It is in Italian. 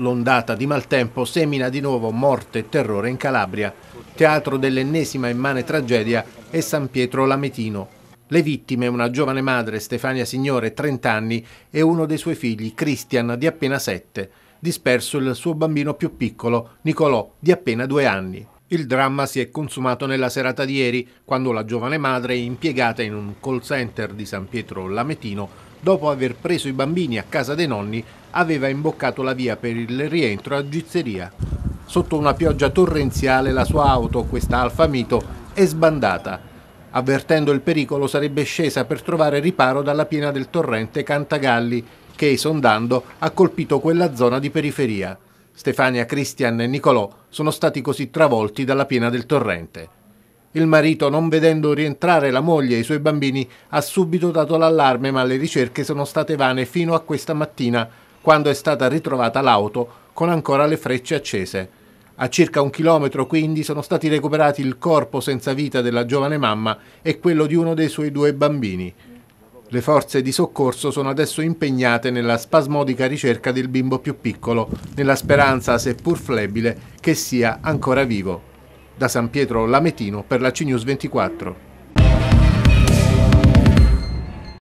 L'ondata di maltempo semina di nuovo morte e terrore in Calabria, teatro dell'ennesima immane tragedia è San Pietro Lametino. Le vittime, una giovane madre, Stefania Signore, 30 anni, e uno dei suoi figli, Christian, di appena 7, disperso il suo bambino più piccolo, Nicolò, di appena 2 anni. Il dramma si è consumato nella serata di ieri, quando la giovane madre, impiegata in un call center di San Pietro Lametino, dopo aver preso i bambini a casa dei nonni, aveva imboccato la via per il rientro a Gizzeria. Sotto una pioggia torrenziale la sua auto, questa Alfa Mito, è sbandata. Avvertendo il pericolo sarebbe scesa per trovare riparo dalla piena del torrente Cantagalli che, esondando, ha colpito quella zona di periferia. Stefania, Christian e Nicolò sono stati così travolti dalla piena del torrente. Il marito, non vedendo rientrare la moglie e i suoi bambini, ha subito dato l'allarme, ma le ricerche sono state vane fino a questa mattina, quando è stata ritrovata l'auto con ancora le frecce accese. A circa un chilometro quindi sono stati recuperati il corpo senza vita della giovane mamma e quello di uno dei suoi due bambini. Le forze di soccorso sono adesso impegnate nella spasmodica ricerca del bimbo più piccolo, nella speranza, seppur flebile, che sia ancora vivo. Da San Pietro Lametino per la CNews 24.